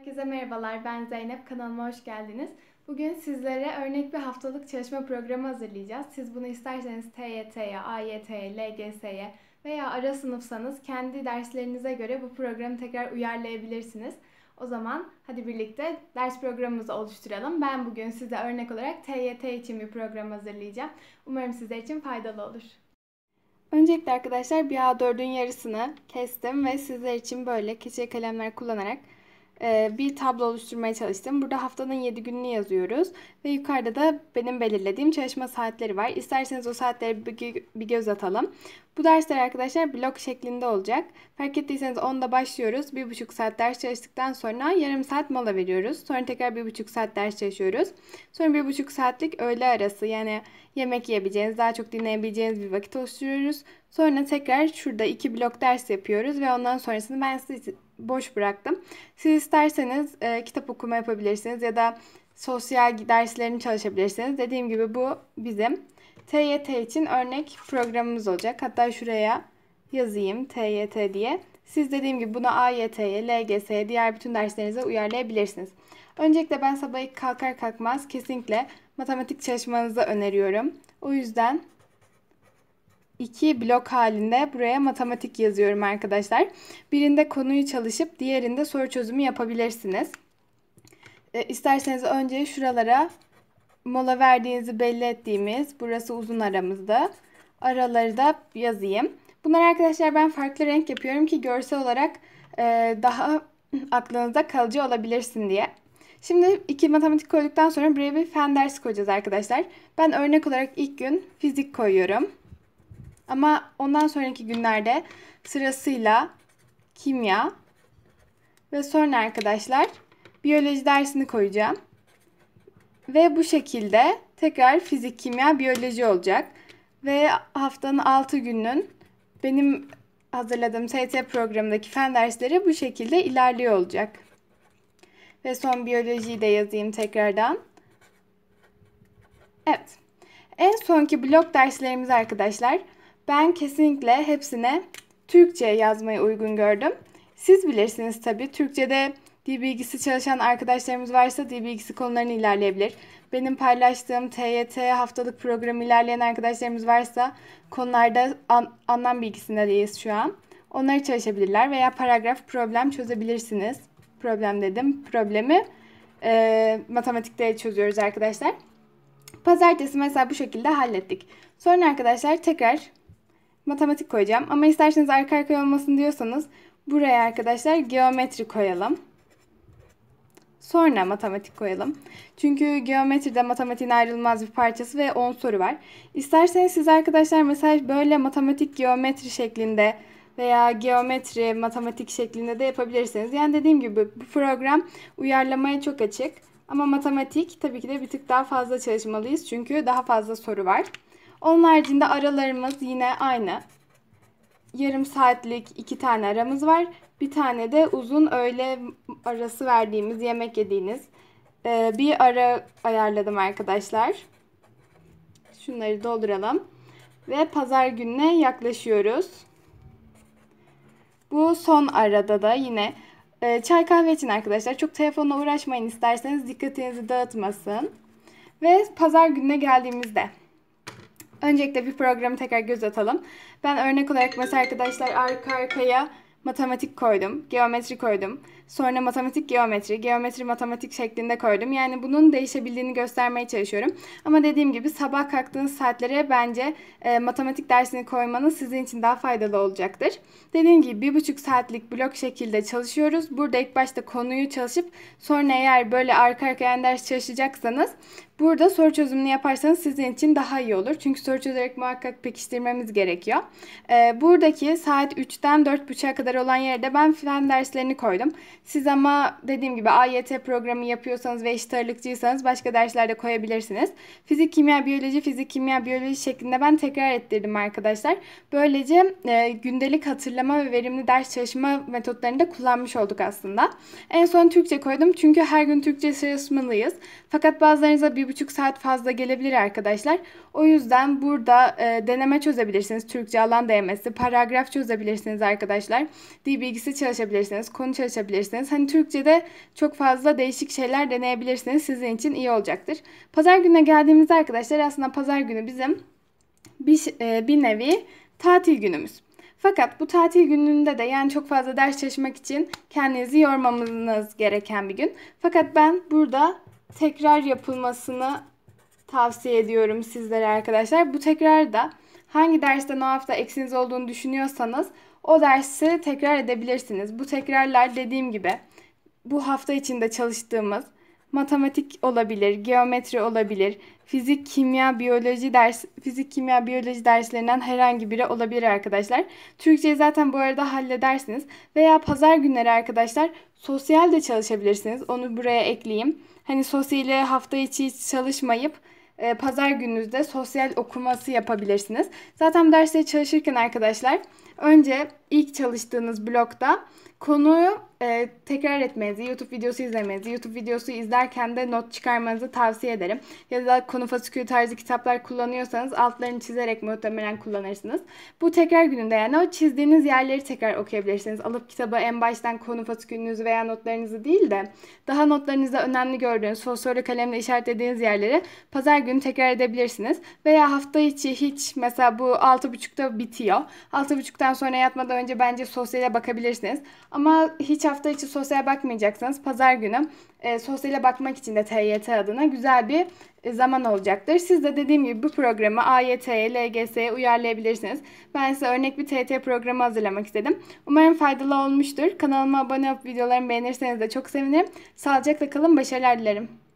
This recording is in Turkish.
Herkese merhabalar, ben Zeynep. Kanalıma hoş geldiniz. Bugün sizlere örnek bir haftalık çalışma programı hazırlayacağız. Siz bunu isterseniz TYT'ye, AYT'ye, LGS'ye veya ara sınıfsanız kendi derslerinize göre bu programı tekrar uyarlayabilirsiniz. O zaman hadi birlikte ders programımızı oluşturalım. Ben bugün size örnek olarak TYT için bir program hazırlayacağım. Umarım sizler için faydalı olur. Öncelikle arkadaşlar bir A4'ün yarısını kestim ve sizler için böyle keçe kalemler kullanarak ee, bir tablo oluşturmaya çalıştım. Burada haftanın 7 gününü yazıyoruz ve yukarıda da benim belirlediğim çalışma saatleri var. İsterseniz o saatlere bir göz atalım. Bu dersler arkadaşlar blok şeklinde olacak. Fark ettiyseniz 10'da başlıyoruz. 1,5 saat ders çalıştıktan sonra yarım saat mola veriyoruz. Sonra tekrar 1,5 saat ders çalışıyoruz. Sonra 1,5 saatlik öğle arası yani yemek yiyebileceğiniz, daha çok dinleyebileceğiniz bir vakit oluşturuyoruz. Sonra tekrar şurada 2 blok ders yapıyoruz ve ondan sonrasını ben siz, boş bıraktım. Siz isterseniz e, kitap okuma yapabilirsiniz ya da sosyal derslerini çalışabilirsiniz. Dediğim gibi bu bizim TYT için örnek programımız olacak. Hatta şuraya yazayım TYT diye. Siz dediğim gibi bunu AYT'ye, LGS'ye, diğer bütün derslerinize uyarlayabilirsiniz. Öncelikle ben sabah kalkar kalkmaz kesinlikle matematik çalışmanızı öneriyorum. O yüzden iki blok halinde buraya matematik yazıyorum arkadaşlar. Birinde konuyu çalışıp diğerinde soru çözümü yapabilirsiniz. E, isterseniz önce şuralara mola verdiğinizi belli ettiğimiz burası uzun aramızda araları da yazayım. Bunlar arkadaşlar ben farklı renk yapıyorum ki görsel olarak e, daha aklınıza kalıcı olabilirsin diye. Şimdi iki matematik koyduktan sonra buraya bir fen dersi koyacağız arkadaşlar. Ben örnek olarak ilk gün fizik koyuyorum. Ama ondan sonraki günlerde sırasıyla kimya ve sonra arkadaşlar biyoloji dersini koyacağım. Ve bu şekilde tekrar fizik, kimya, biyoloji olacak. Ve haftanın 6 gününün benim hazırladığım ST programındaki fen dersleri bu şekilde ilerliyor olacak. Ve son biyolojiyi de yazayım tekrardan. Evet. En sonki blok derslerimiz arkadaşlar ben kesinlikle hepsine Türkçe yazmayı uygun gördüm. Siz bilirsiniz tabii. Türkçe'de dil bilgisi çalışan arkadaşlarımız varsa dil bilgisi konularını ilerleyebilir. Benim paylaştığım TYT haftalık programı ilerleyen arkadaşlarımız varsa konularda an, anlam bilgisindeyiz şu an. Onları çalışabilirler veya paragraf problem çözebilirsiniz. Problem dedim. Problemi e, matematikte çözüyoruz arkadaşlar. Pazartesi mesela bu şekilde hallettik. Sonra arkadaşlar tekrar matematik koyacağım. Ama isterseniz arka arkaya olmasın diyorsanız buraya arkadaşlar geometri koyalım. Sonra matematik koyalım. Çünkü geometri de matematiğin ayrılmaz bir parçası ve 10 soru var. İsterseniz siz arkadaşlar mesela böyle matematik geometri şeklinde veya geometri matematik şeklinde de yapabilirsiniz. Yani dediğim gibi bu program uyarlamaya çok açık. Ama matematik tabii ki de bir tık daha fazla çalışmalıyız çünkü daha fazla soru var. Onun haricinde aralarımız yine aynı. Yarım saatlik iki tane aramız var. Bir tane de uzun öğle arası verdiğimiz, yemek yediğiniz e, bir ara ayarladım arkadaşlar. Şunları dolduralım. Ve pazar gününe yaklaşıyoruz. Bu son arada da yine e, çay kahve için arkadaşlar çok telefonla uğraşmayın isterseniz dikkatinizi dağıtmasın. Ve pazar gününe geldiğimizde Öncelikle bir programı tekrar göz atalım. Ben örnek olarak mesela arkadaşlar arka arkaya matematik koydum, geometri koydum. Sonra matematik geometri, geometri matematik şeklinde koydum. Yani bunun değişebildiğini göstermeye çalışıyorum. Ama dediğim gibi sabah kalktığınız saatlere bence e, matematik dersini koymanız sizin için daha faydalı olacaktır. Dediğim gibi bir buçuk saatlik blok şekilde çalışıyoruz. Burada ilk başta konuyu çalışıp sonra eğer böyle arka arkaya ders çalışacaksanız Burada soru çözümünü yaparsanız sizin için daha iyi olur. Çünkü soru çözerek muhakkak pekiştirmemiz gerekiyor. Ee, buradaki saat 3'ten 4.30'a kadar olan yerde ben fen derslerini koydum. Siz ama dediğim gibi AYT programı yapıyorsanız ve eşit ağırlıkçıysanız başka derslerde koyabilirsiniz. Fizik, kimya, biyoloji, fizik, kimya, biyoloji şeklinde ben tekrar ettirdim arkadaşlar. Böylece e, gündelik hatırlama ve verimli ders çalışma metotlarını da kullanmış olduk aslında. En son Türkçe koydum çünkü her gün Türkçe çalışmalıyız. Fakat bazılarınıza bir buçuk saat fazla gelebilir arkadaşlar. O yüzden burada e, deneme çözebilirsiniz. Türkçe alan DM'si, paragraf çözebilirsiniz arkadaşlar. Dil bilgisi çalışabilirsiniz, konu çalışabilirsiniz yapabilirsiniz. Hani Türkçe'de çok fazla değişik şeyler deneyebilirsiniz. Sizin için iyi olacaktır. Pazar gününe geldiğimizde arkadaşlar aslında pazar günü bizim bir, e, bir nevi tatil günümüz. Fakat bu tatil gününde de yani çok fazla ders çalışmak için kendinizi yormamanız gereken bir gün. Fakat ben burada tekrar yapılmasını tavsiye ediyorum sizlere arkadaşlar. Bu tekrar da Hangi dersten o hafta eksiniz olduğunu düşünüyorsanız o dersi tekrar edebilirsiniz. Bu tekrarlar dediğim gibi bu hafta içinde çalıştığımız matematik olabilir, geometri olabilir, fizik, kimya, biyoloji ders, fizik, kimya, biyoloji derslerinden herhangi biri olabilir arkadaşlar. Türkçeyi zaten bu arada halledersiniz veya pazar günleri arkadaşlar sosyal de çalışabilirsiniz. Onu buraya ekleyeyim. Hani sosyali hafta içi hiç çalışmayıp e, pazar gününüzde sosyal okuması yapabilirsiniz. Zaten derste çalışırken arkadaşlar önce ilk çalıştığınız blokta konuyu e, tekrar etmenizi, YouTube videosu izlemenizi, YouTube videosu izlerken de not çıkarmanızı tavsiye ederim. Ya da konu fasikülü tarzı kitaplar kullanıyorsanız altlarını çizerek muhtemelen kullanırsınız. Bu tekrar gününde yani o çizdiğiniz yerleri tekrar okuyabilirsiniz. Alıp kitabı en baştan konu fasikülünüzü veya notlarınızı değil de daha notlarınızda önemli gördüğünüz fosforlu kalemle işaretlediğiniz yerleri pazar günü tekrar edebilirsiniz. Veya hafta içi hiç mesela bu 6.30'da bitiyor. 6.30'dan sonra yatmadan önce bence sosyale bakabilirsiniz. Ama hiç hafta içi sosyale bakmayacaksanız pazar günü e, sosyale bakmak için de TYT adına güzel bir e, zaman olacaktır. Siz de dediğim gibi bu programı AYT'ye, LGS'ye uyarlayabilirsiniz. Ben size örnek bir TT programı hazırlamak istedim. Umarım faydalı olmuştur. Kanalıma abone olup videolarımı beğenirseniz de çok sevinirim. Sağlıcakla kalın, başarılar dilerim.